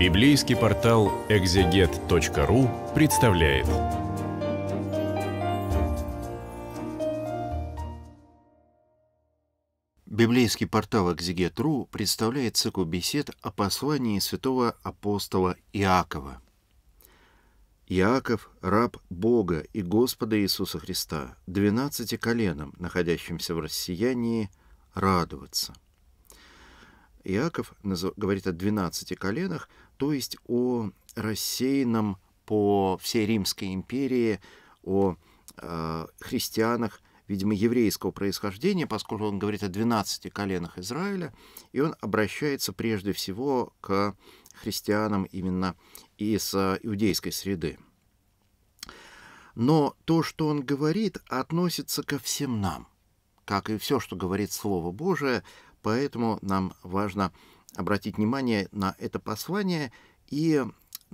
Библейский портал экзегет.ру представляет. Библейский портал экзегет.ру представляет цикл бесед о послании святого апостола Иакова. Иаков – раб Бога и Господа Иисуса Христа, двенадцати коленом, находящимся в рассеянии, радоваться – Иаков говорит о двенадцати коленах, то есть о рассеянном по всей Римской империи, о э, христианах, видимо, еврейского происхождения, поскольку он говорит о 12 коленах Израиля, и он обращается прежде всего к христианам именно из э, иудейской среды. Но то, что он говорит, относится ко всем нам, как и все, что говорит Слово Божие, поэтому нам важно обратить внимание на это послание, и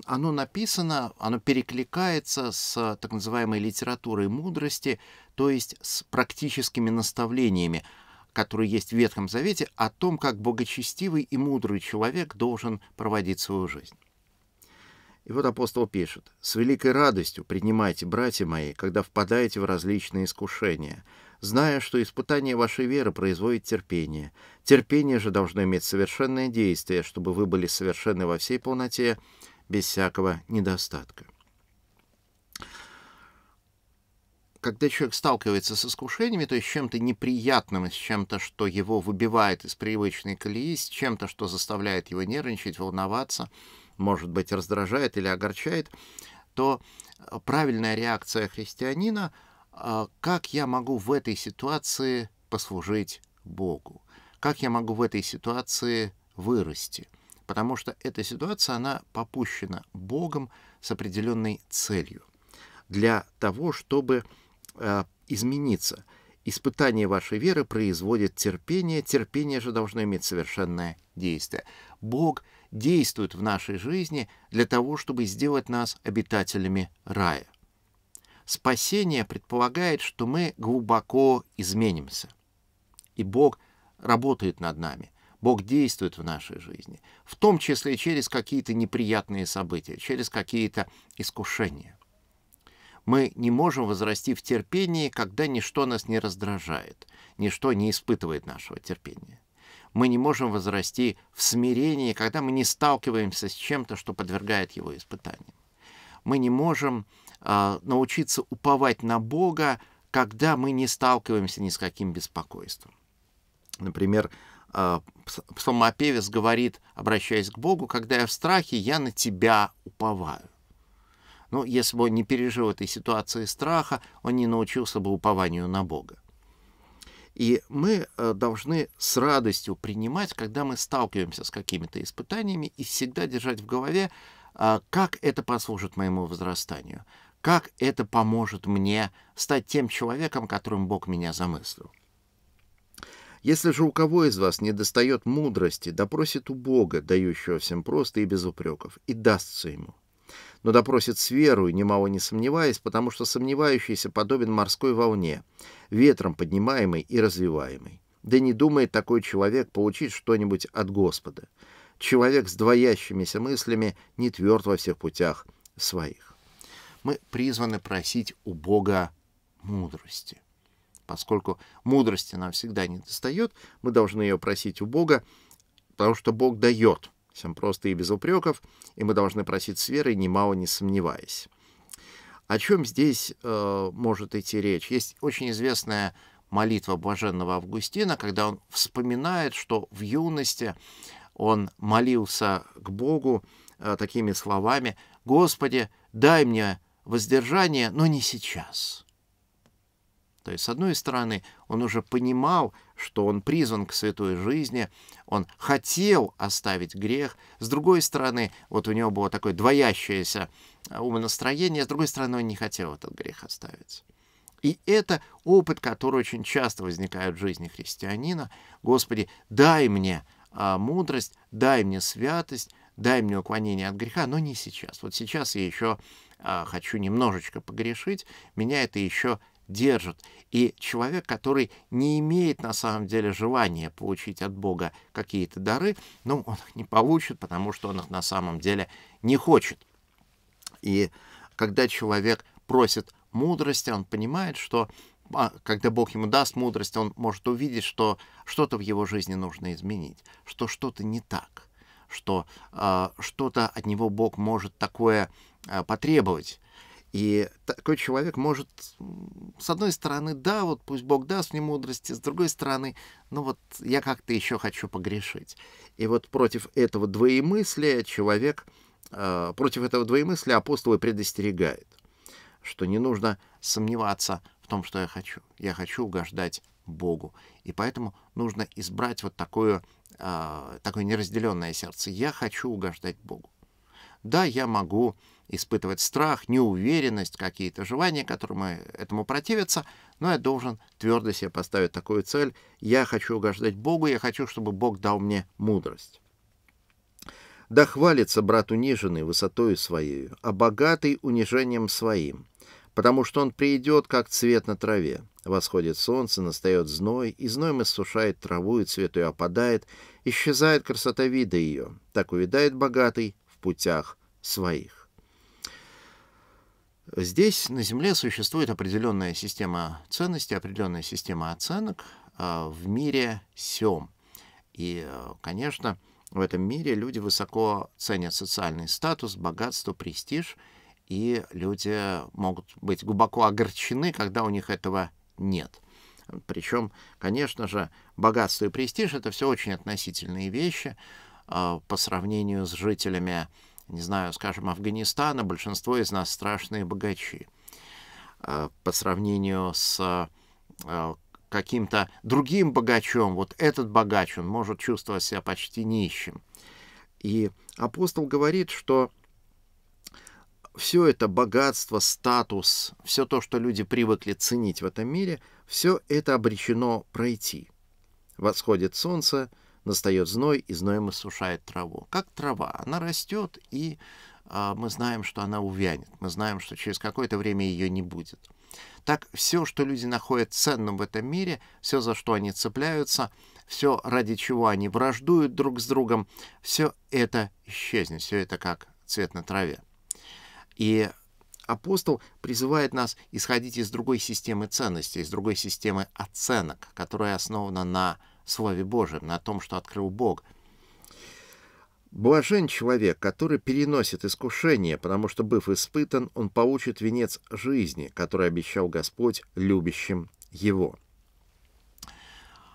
оно написано, оно перекликается с так называемой литературой мудрости, то есть с практическими наставлениями, которые есть в Ветхом Завете, о том, как богочестивый и мудрый человек должен проводить свою жизнь. И вот апостол пишет, «С великой радостью принимайте, братья мои, когда впадаете в различные искушения, зная, что испытание вашей веры производит терпение. Терпение же должно иметь совершенное действие, чтобы вы были совершенны во всей полноте, без всякого недостатка. Когда человек сталкивается с искушениями, то есть с чем-то неприятным, с чем-то, что его выбивает из привычной колеи, с чем-то, что заставляет его нервничать, волноваться, может быть, раздражает или огорчает, то правильная реакция христианина — а, как я могу в этой ситуации послужить Богу, как я могу в этой ситуации вырасти, потому что эта ситуация, она попущена Богом с определенной целью для того, чтобы э, измениться. Испытание вашей веры производит терпение, терпение же должно иметь совершенное действие. Бог действует в нашей жизни для того, чтобы сделать нас обитателями рая. Спасение предполагает, что мы глубоко изменимся. И Бог работает над нами. Бог действует в нашей жизни, в том числе через какие-то неприятные события, через какие-то искушения. Мы не можем возрасти в терпении, когда ничто нас не раздражает, ничто не испытывает нашего терпения. Мы не можем возрасти в смирении, когда мы не сталкиваемся с чем-то, что подвергает его испытаниям. Мы не можем а, научиться уповать на Бога, когда мы не сталкиваемся ни с каким беспокойством. Например, а, псалмопевец говорит, обращаясь к Богу, «Когда я в страхе, я на тебя уповаю». Но ну, если бы он не пережил этой ситуации страха, он не научился бы упованию на Бога. И мы э, должны с радостью принимать, когда мы сталкиваемся с какими-то испытаниями, и всегда держать в голове, а, как это послужит моему возрастанию – как это поможет мне стать тем человеком, которым Бог меня замыслил. Если же у кого из вас не достает мудрости, допросит у Бога, дающего всем просто и без упреков, и дастся ему. Но допросит с верой, немало не сомневаясь, потому что сомневающийся подобен морской волне, ветром поднимаемой и развиваемой. Да не думает такой человек получить что-нибудь от Господа. Человек с двоящимися мыслями не тверд во всех путях своих мы призваны просить у Бога мудрости. Поскольку мудрости нам всегда не достает, мы должны ее просить у Бога, потому что Бог дает всем просто и без упреков, и мы должны просить с верой, немало не сомневаясь. О чем здесь э, может идти речь? Есть очень известная молитва блаженного Августина, когда он вспоминает, что в юности он молился к Богу э, такими словами «Господи, дай мне воздержание, но не сейчас. То есть, с одной стороны, он уже понимал, что он призван к святой жизни, он хотел оставить грех. С другой стороны, вот у него было такое двоящееся э, умонастроение, с другой стороны, он не хотел этот грех оставить. И это опыт, который очень часто возникает в жизни христианина. Господи, дай мне а, мудрость, дай мне святость, дай мне уклонение от греха, но не сейчас. Вот сейчас я еще а, хочу немножечко погрешить, меня это еще держит. И человек, который не имеет на самом деле желания получить от Бога какие-то дары, ну, он их не получит, потому что он их на самом деле не хочет. И когда человек просит мудрости, он понимает, что а, когда Бог ему даст мудрость, он может увидеть, что что-то в его жизни нужно изменить, что что-то не так, что э, что-то от него Бог может такое а, потребовать. И такой человек может, с одной стороны, да, вот пусть Бог даст мне мудрости, с другой стороны, ну вот я как-то еще хочу погрешить. И вот против этого двоемыслия человек, а, против этого двоемыслия апостолы предостерегают, что не нужно сомневаться в том, что я хочу. Я хочу угождать Богу. И поэтому нужно избрать вот такое, а, такое неразделенное сердце. Я хочу угождать Богу. Да, я могу испытывать страх, неуверенность, какие-то желания, которые этому противятся, но я должен твердо себе поставить такую цель. Я хочу угождать Богу, я хочу, чтобы Бог дал мне мудрость. Да хвалится брат униженный высотою своей, а богатый унижением своим, потому что он придет, как цвет на траве. Восходит солнце, настает зной, и зноем иссушает траву, и цвет ее опадает, исчезает красота вида ее. Так увидает богатый в путях своих. Здесь на Земле существует определенная система ценностей, определенная система оценок э, в мире Сем, И, э, конечно, в этом мире люди высоко ценят социальный статус, богатство, престиж, и люди могут быть глубоко огорчены, когда у них этого нет. Причем, конечно же, богатство и престиж — это все очень относительные вещи э, по сравнению с жителями не знаю, скажем, Афганистана, большинство из нас страшные богачи э, по сравнению с э, каким-то другим богачом. Вот этот богач, он может чувствовать себя почти нищим. И апостол говорит, что все это богатство, статус, все то, что люди привыкли ценить в этом мире, все это обречено пройти. Восходит солнце, настает зной, и зноем иссушает траву. Как трава, она растет, и э, мы знаем, что она увянет, мы знаем, что через какое-то время ее не будет. Так все, что люди находят ценным в этом мире, все, за что они цепляются, все, ради чего они враждуют друг с другом, все это исчезнет, все это как цвет на траве. И апостол призывает нас исходить из другой системы ценностей, из другой системы оценок, которая основана на Слове Божьем, на том, что открыл Бог. Блажен человек, который переносит искушение, потому что, быв испытан, он получит венец жизни, который обещал Господь любящим его.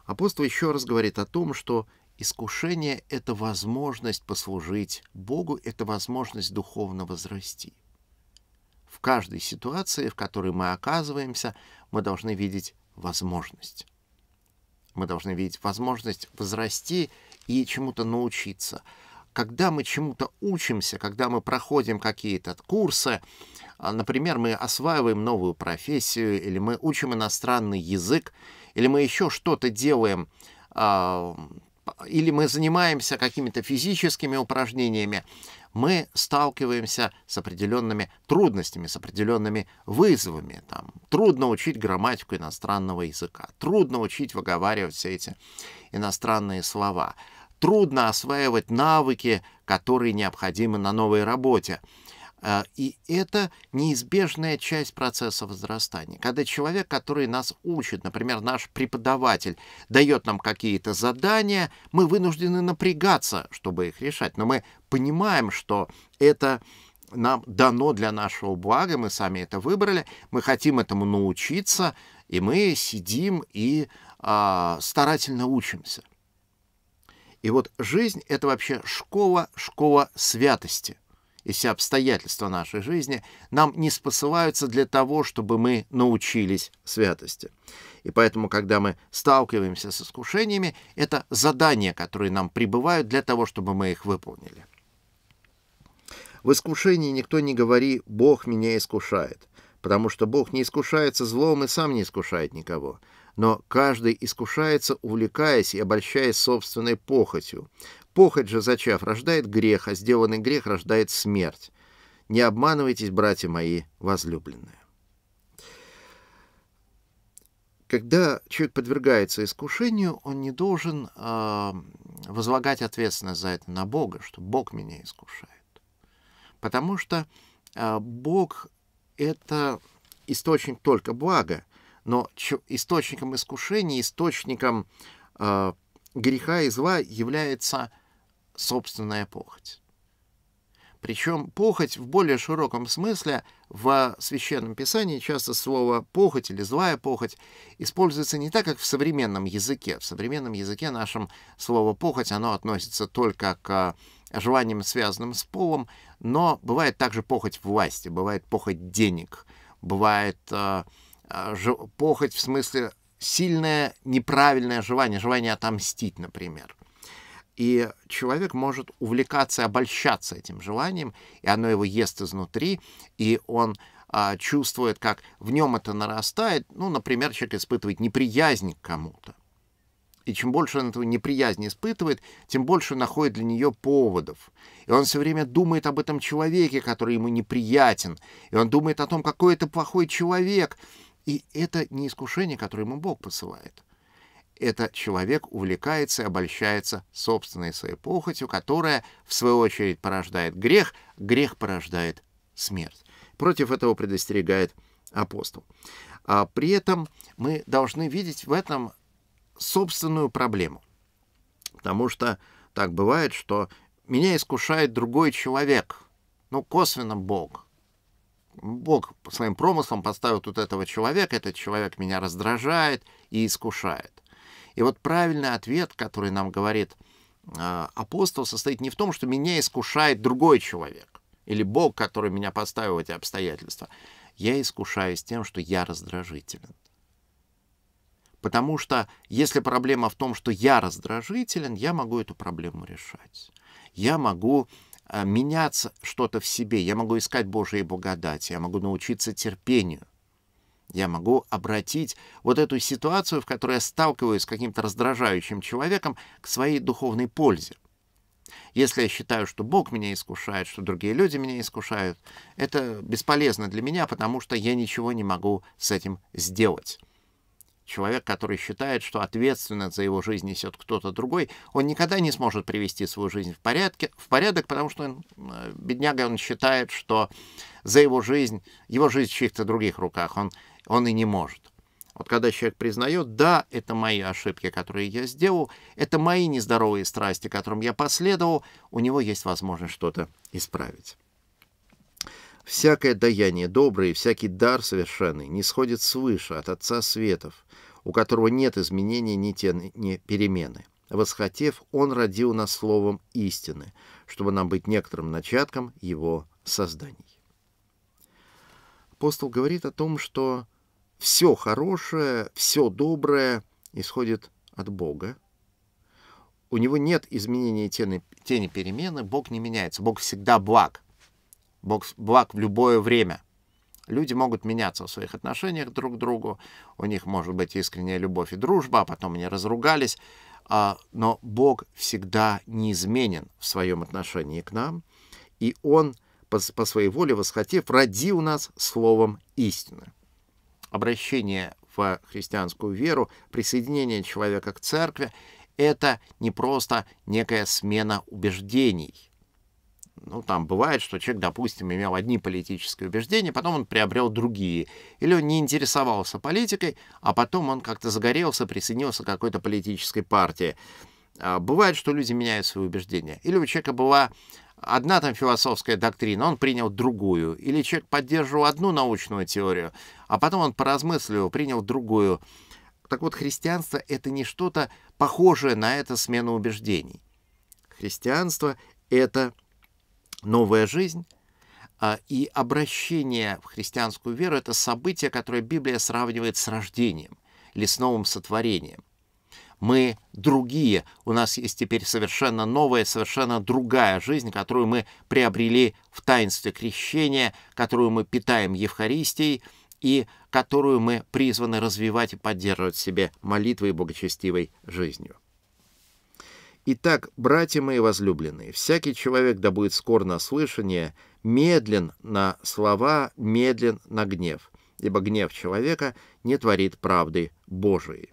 Апостол еще раз говорит о том, что искушение — это возможность послужить Богу, это возможность духовно возрасти. В каждой ситуации, в которой мы оказываемся, мы должны видеть возможность мы должны видеть возможность возрасти и чему-то научиться. Когда мы чему-то учимся, когда мы проходим какие-то курсы, а, например, мы осваиваем новую профессию, или мы учим иностранный язык, или мы еще что-то делаем, а, или мы занимаемся какими-то физическими упражнениями, мы сталкиваемся с определенными трудностями, с определенными вызовами. Там, трудно учить грамматику иностранного языка, трудно учить выговаривать все эти иностранные слова, трудно осваивать навыки, которые необходимы на новой работе. Э, и это неизбежная часть процесса возрастания. Когда человек, который нас учит, например, наш преподаватель, дает нам какие-то задания, мы вынуждены напрягаться, чтобы их решать. Но мы понимаем, что это нам дано для нашего блага, мы сами это выбрали, мы хотим этому научиться, и мы сидим и а, старательно учимся. И вот жизнь — это вообще школа, школа святости. И все обстоятельства нашей жизни нам не спосылаются для того, чтобы мы научились святости. И поэтому, когда мы сталкиваемся с искушениями, это задания, которые нам прибывают для того, чтобы мы их выполнили. В искушении никто не говори «Бог меня искушает», потому что Бог не искушается злом и сам не искушает никого. Но каждый искушается, увлекаясь и обольщаясь собственной похотью. Похоть же, зачав, рождает грех, а сделанный грех рождает смерть. Не обманывайтесь, братья мои возлюбленные. Когда человек подвергается искушению, он не должен э, возлагать ответственность за это на Бога, что Бог меня искушает. Потому что а, Бог — это источник только блага, но источником искушений, источником а, греха и зла является собственная похоть. Причем похоть в более широком смысле в Священном Писании часто слово «похоть» или «злая похоть» используется не так, как в современном языке. В современном языке нашем слово «похоть» оно относится только к а, желанием, связанным с полом, но бывает также похоть власти, бывает похоть денег, бывает э, э, похоть в смысле сильное неправильное желание, желание отомстить, например. И человек может увлекаться и обольщаться этим желанием, и оно его ест изнутри, и он э, чувствует, как в нем это нарастает. Ну, например, человек испытывает неприязнь к кому-то. И чем больше он этого неприязни испытывает, тем больше находит для нее поводов. И он все время думает об этом человеке, который ему неприятен. И он думает о том, какой это плохой человек. И это не искушение, которое ему Бог посылает. Это человек увлекается и обольщается собственной своей похотью, которая, в свою очередь, порождает грех, грех порождает смерть. Против этого предостерегает апостол. А при этом мы должны видеть в этом собственную проблему. Потому что так бывает, что меня искушает другой человек, ну, косвенно Бог. Бог своим промыслом поставил тут этого человека, этот человек меня раздражает и искушает. И вот правильный ответ, который нам говорит а, апостол, состоит не в том, что меня искушает другой человек или Бог, который меня поставил в эти обстоятельства. Я искушаюсь тем, что я раздражительный. Потому что если проблема в том, что я раздражителен, я могу эту проблему решать. Я могу э, меняться что-то в себе, я могу искать Божьей благодати, я могу научиться терпению. Я могу обратить вот эту ситуацию, в которой я сталкиваюсь с каким-то раздражающим человеком, к своей духовной пользе. Если я считаю, что Бог меня искушает, что другие люди меня искушают, это бесполезно для меня, потому что я ничего не могу с этим сделать человек, который считает, что ответственность за его жизнь несет кто-то другой, он никогда не сможет привести свою жизнь в, порядке, в порядок, потому что он, бедняга, он считает, что за его жизнь, его жизнь в чьих-то других руках, он, он и не может. Вот когда человек признает, да, это мои ошибки, которые я сделал, это мои нездоровые страсти, которым я последовал, у него есть возможность что-то исправить. Всякое даяние доброе, всякий дар совершенный не сходит свыше от Отца Светов, у которого нет изменений, ни тены, ни перемены. Восхотев, он родил нас словом истины, чтобы нам быть некоторым начатком его созданий. Апостол говорит о том, что все хорошее, все доброе исходит от Бога. У него нет изменения тени, тени перемены, Бог не меняется, Бог всегда благ. Бог благ в любое время – Люди могут меняться в своих отношениях друг к другу, у них может быть искренняя любовь и дружба, а потом они разругались, а, но Бог всегда неизменен в своем отношении к нам, и Он, по, своей воле восхотев, родил нас словом истины. Обращение в христианскую веру, присоединение человека к церкви — это не просто некая смена убеждений — ну, там бывает, что человек, допустим, имел одни политические убеждения, потом он приобрел другие. Или он не интересовался политикой, а потом он как-то загорелся, присоединился к какой-то политической партии. А, бывает, что люди меняют свои убеждения. Или у человека была одна там философская доктрина, он принял другую. Или человек поддерживал одну научную теорию, а потом он поразмыслил, принял другую. Так вот, христианство — это не что-то похожее на это смена убеждений. Христианство — это новая жизнь, а, и обращение в христианскую веру – это событие, которое Библия сравнивает с рождением или с новым сотворением. Мы другие, у нас есть теперь совершенно новая, совершенно другая жизнь, которую мы приобрели в таинстве крещения, которую мы питаем Евхаристией и которую мы призваны развивать и поддерживать в себе молитвой и благочестивой жизнью. Итак, братья мои возлюбленные, всякий человек да будет скор на слышание, медлен на слова, медлен на гнев, ибо гнев человека не творит правды Божией.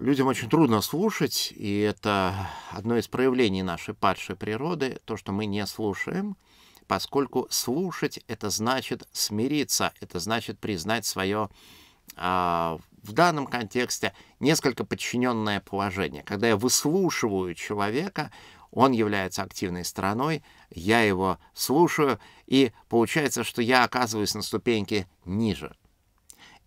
Людям очень трудно слушать, и это одно из проявлений нашей падшей природы, то, что мы не слушаем, поскольку слушать — это значит смириться, это значит признать свое а, в данном контексте несколько подчиненное положение. Когда я выслушиваю человека, он является активной стороной, я его слушаю, и получается, что я оказываюсь на ступеньке ниже.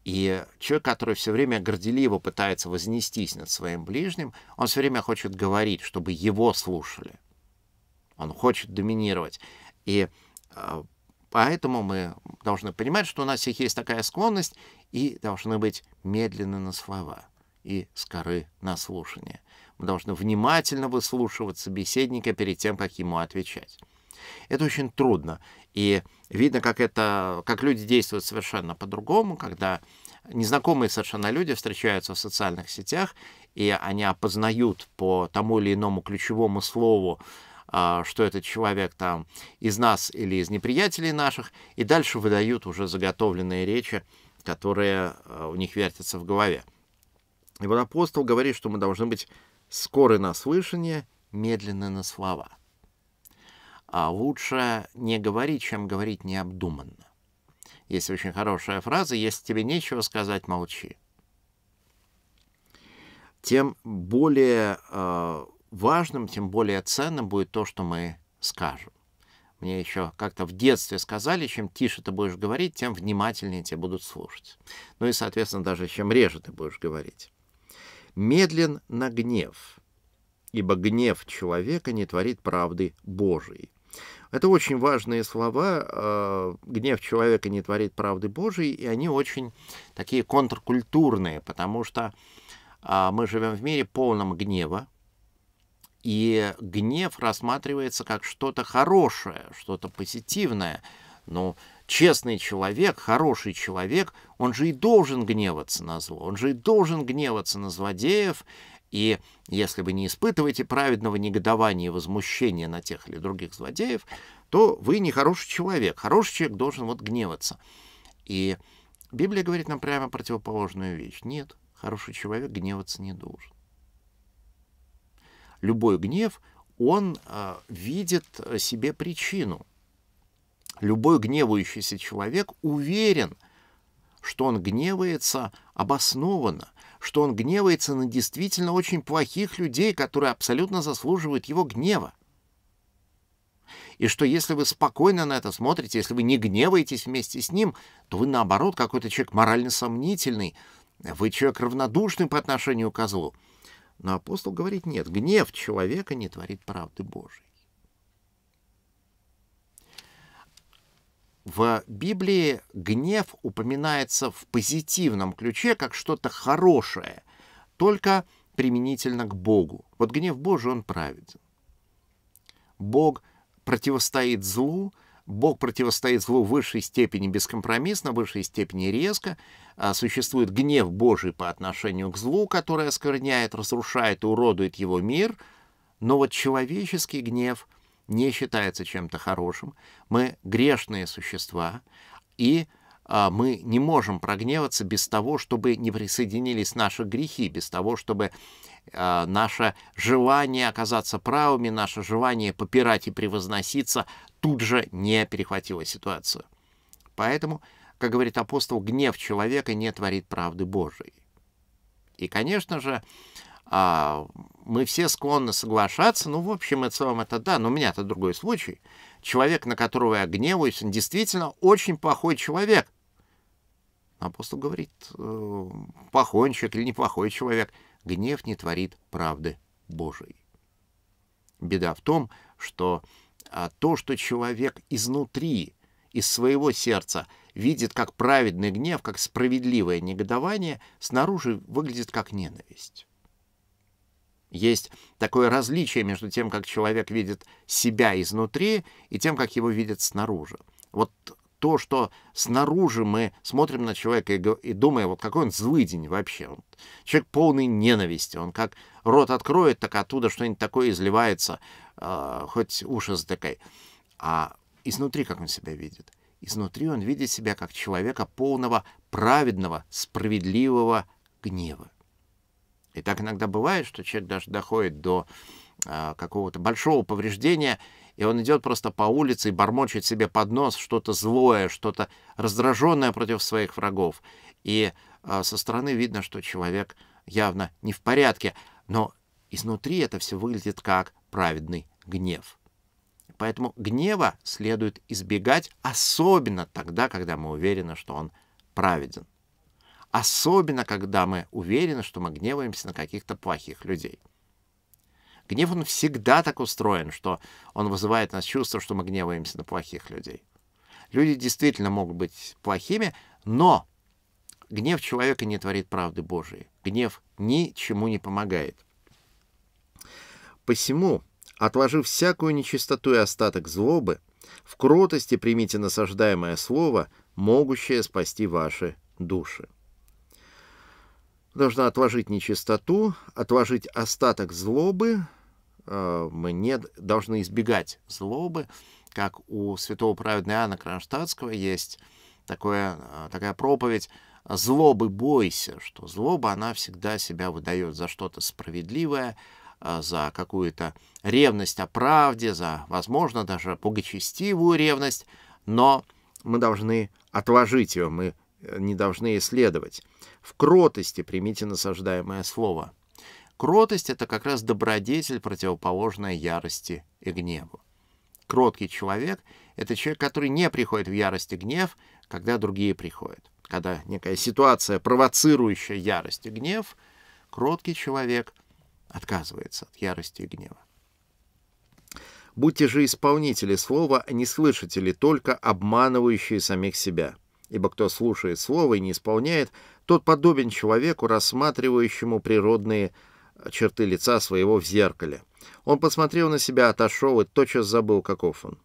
И человек, который все время горделиво пытается вознестись над своим ближним, он все время хочет говорить, чтобы его слушали. Он хочет доминировать. И а, Поэтому мы должны понимать, что у нас всех есть такая склонность, и должны быть медленны на слова и скоры на слушание. Мы должны внимательно выслушивать собеседника перед тем, как ему отвечать. Это очень трудно. И видно, как, это, как люди действуют совершенно по-другому, когда незнакомые совершенно люди встречаются в социальных сетях, и они опознают по тому или иному ключевому слову а, что этот человек там из нас или из неприятелей наших, и дальше выдают уже заготовленные речи, которые э, у них вертятся в голове. И вот апостол говорит, что мы должны быть скоры на слышание, медленны на слова. А лучше не говорить, чем говорить необдуманно. Есть очень хорошая фраза «Если тебе нечего сказать, молчи». Тем более э, важным, тем более ценным будет то, что мы скажем. Мне еще как-то в детстве сказали, чем тише ты будешь говорить, тем внимательнее тебя будут слушать. Ну и, соответственно, даже чем реже ты будешь говорить. Медлен на гнев, ибо гнев человека не творит правды Божией. Это очень важные слова. А, гнев человека не творит правды Божией, и они очень такие контркультурные, потому что а, мы живем в мире полном гнева, и гнев рассматривается как что-то хорошее, что-то позитивное. Но ну, честный человек, хороший человек, он же и должен гневаться на зло, он же и должен гневаться на злодеев. И если вы не испытываете праведного негодования и возмущения на тех или других злодеев, то вы не хороший человек. Хороший человек должен вот гневаться. И Библия говорит нам прямо противоположную вещь. Нет, хороший человек гневаться не должен любой гнев, он а, видит э, себе причину. Любой гневающийся человек уверен, что он гневается обоснованно, что он гневается на действительно очень плохих людей, которые абсолютно заслуживают его гнева. И что если вы спокойно на это смотрите, если вы не гневаетесь вместе с ним, то вы наоборот какой-то человек морально сомнительный, вы человек равнодушный по отношению к злу. Но апостол говорит, нет, гнев человека не творит правды Божией. В Библии гнев упоминается в позитивном ключе, как что-то хорошее, только применительно к Богу. Вот гнев Божий, он праведен. Бог противостоит злу, Бог противостоит злу в высшей степени бескомпромиссно, в высшей степени резко, а, существует гнев Божий по отношению к злу, которое оскорняет, разрушает и уродует его мир, но вот человеческий гнев не считается чем-то хорошим. Мы грешные существа, и а, мы не можем прогневаться без того, чтобы не присоединились наши грехи, без того, чтобы а, наше желание оказаться правыми, наше желание попирать и превозноситься тут же не перехватило ситуацию. Поэтому как говорит апостол, гнев человека не творит правды Божией. И, конечно же, а, мы все склонны соглашаться, ну, в общем и целом это да, но у меня это другой случай. Человек, на которого я гневаюсь, он действительно очень плохой человек. Апостол говорит, э, плохой человек или неплохой человек, гнев не творит правды Божией. Беда в том, что а, то, что человек изнутри, из своего сердца – видит как праведный гнев, как справедливое негодование, снаружи выглядит как ненависть. Есть такое различие между тем, как человек видит себя изнутри, и тем, как его видят снаружи. Вот то, что снаружи мы смотрим на человека и, думаем, вот какой он злыдень вообще. Он, человек полный ненависти. Он как рот откроет, так оттуда что-нибудь такое изливается, э, хоть уши затыкай. А изнутри как он себя видит? Изнутри он видит себя как человека полного праведного, справедливого гнева. И так иногда бывает, что человек даже доходит до а, какого-то большого повреждения, и он идет просто по улице и бормочет себе под нос что-то злое, что-то раздраженное против своих врагов. И а, со стороны видно, что человек явно не в порядке, но изнутри это все выглядит как праведный гнев. Поэтому гнева следует избегать, особенно тогда, когда мы уверены, что он праведен. Особенно, когда мы уверены, что мы гневаемся на каких-то плохих людей. Гнев, он всегда так устроен, что он вызывает нас чувство, что мы гневаемся на плохих людей. Люди действительно могут быть плохими, но гнев человека не творит правды Божией. Гнев ничему не помогает. Посему Отложив всякую нечистоту и остаток злобы, в кротости примите насаждаемое слово, могущее спасти ваши души. Должна отложить нечистоту, отложить остаток злобы. Э, мы не должны избегать злобы, как у святого праведного Иоанна Кронштадтского есть такое, э, такая проповедь «Злобы бойся», что злоба, она всегда себя выдает за что-то справедливое, а, за какую-то ревность о правде, за, возможно, даже богочестивую ревность, но мы должны отложить ее, мы э, не должны исследовать. В кротости примите насаждаемое слово. Кротость — это как раз добродетель, противоположная ярости и гневу. Кроткий человек — это человек, который не приходит в ярость и гнев, когда другие приходят. Когда некая ситуация, провоцирующая ярость и гнев, кроткий человек — отказывается от ярости и гнева. Будьте же исполнители слова, а не слышатели, только обманывающие самих себя. Ибо кто слушает слово и не исполняет, тот подобен человеку, рассматривающему природные э, черты лица своего в зеркале. Он посмотрел на себя, отошел и тотчас забыл, каков он.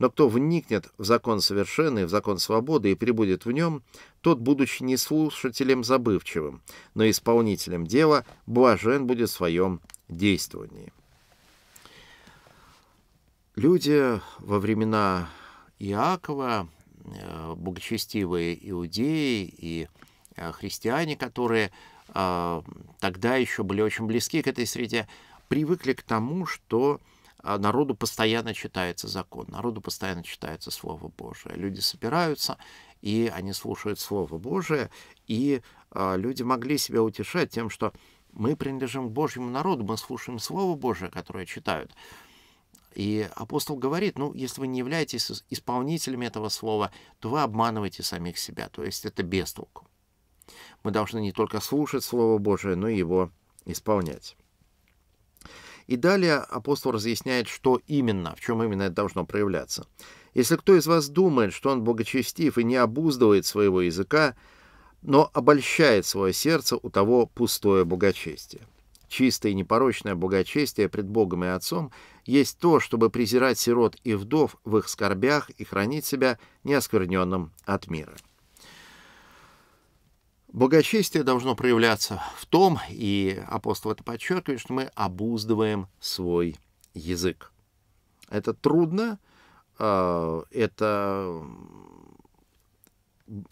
Но кто вникнет в закон совершенный, в закон свободы и прибудет в нем, тот, будучи не слушателем забывчивым, но исполнителем дела, блажен будет в своем действовании. Люди во времена Иакова, э, благочестивые иудеи и э, христиане, которые э, тогда еще были очень близки к этой среде, привыкли к тому, что а народу постоянно читается закон, народу постоянно читается Слово Божие. Люди собираются, и они слушают Слово Божие, и э, люди могли себя утешать тем, что мы принадлежим к Божьему народу, мы слушаем Слово Божие, которое читают. И апостол говорит, ну, если вы не являетесь исполнителями этого слова, то вы обманываете самих себя, то есть это бестолку. Мы должны не только слушать Слово Божие, но и его исполнять. И далее апостол разъясняет, что именно, в чем именно это должно проявляться. Если кто из вас думает, что он благочестив и не обуздывает своего языка, но обольщает свое сердце, у того пустое благочестие. Чистое и непорочное благочестие пред Богом и Отцом есть то, чтобы презирать сирот и вдов в их скорбях и хранить себя неоскверненным от мира. Благочестие должно проявляться в том, и апостол это подчеркивает, что мы обуздываем свой язык. Это трудно, а, это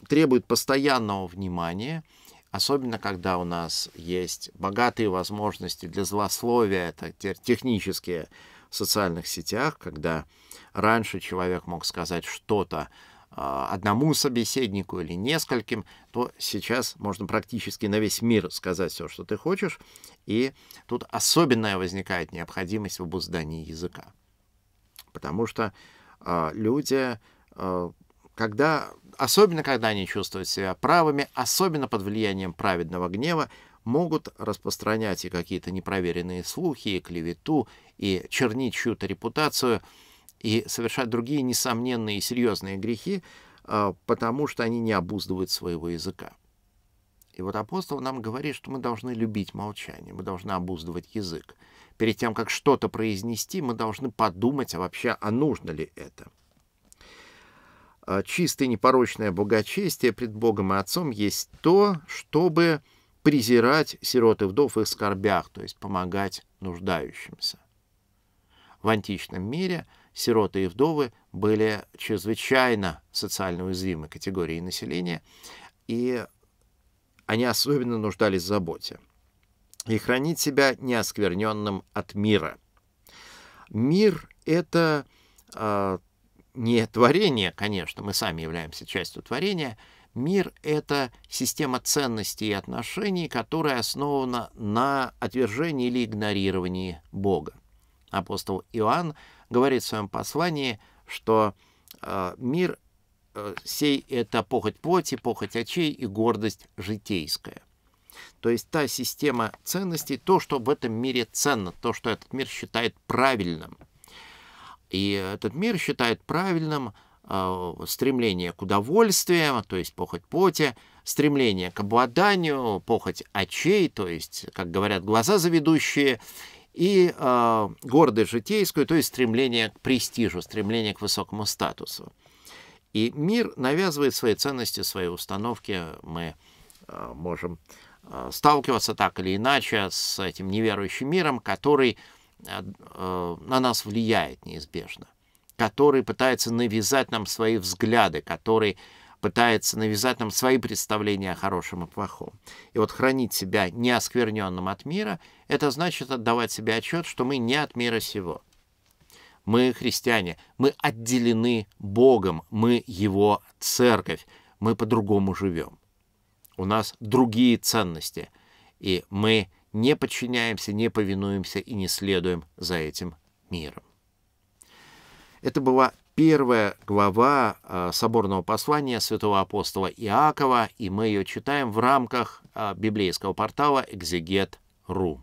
требует постоянного внимания, особенно когда у нас есть богатые возможности для злословия, это технические в социальных сетях, когда раньше человек мог сказать что-то, а, одному собеседнику или нескольким, то сейчас можно практически на весь мир сказать все, что ты хочешь. И тут особенная возникает необходимость в обуздании языка. Потому что а, люди, а, когда, особенно когда они чувствуют себя правыми, особенно под влиянием праведного гнева, могут распространять и какие-то непроверенные слухи, и клевету, и чернить чью-то репутацию – и совершать другие несомненные и серьезные грехи, а, потому что они не обуздывают своего языка. И вот апостол нам говорит, что мы должны любить молчание, мы должны обуздывать язык. Перед тем, как что-то произнести, мы должны подумать, а вообще, а нужно ли это. А, чистое непорочное благочестие пред Богом и Отцом есть то, чтобы презирать сирот и вдов в их скорбях, то есть помогать нуждающимся. В античном мире – сироты и вдовы были чрезвычайно социально уязвимой категорией населения, и они особенно нуждались в заботе. И хранить себя неоскверненным от мира. Мир — это э, не творение, конечно, мы сами являемся частью творения. Мир — это система ценностей и отношений, которая основана на отвержении или игнорировании Бога. Апостол Иоанн говорит в своем послании, что э, мир э, сей — это похоть плоти, похоть очей и гордость житейская. То есть та система ценностей, то, что в этом мире ценно, то, что этот мир считает правильным. И этот мир считает правильным э, стремление к удовольствиям, то есть похоть плоти, стремление к обладанию, похоть очей, то есть, как говорят, глаза заведущие, и э, гордость житейскую, то есть стремление к престижу, стремление к высокому статусу. И мир навязывает свои ценности, свои установки. Мы э, можем э, сталкиваться так или иначе с этим неверующим миром, который э, э, на нас влияет неизбежно, который пытается навязать нам свои взгляды, который пытается навязать нам свои представления о хорошем и плохом. И вот хранить себя неоскверненным от мира — это значит отдавать себе отчет, что мы не от мира сего. Мы христиане, мы отделены Богом, мы Его церковь, мы по-другому живем. У нас другие ценности, и мы не подчиняемся, не повинуемся и не следуем за этим миром. Это была первая глава э, соборного послания святого апостола Иакова, и мы ее читаем в рамках э, библейского портала «Экзегет.ру».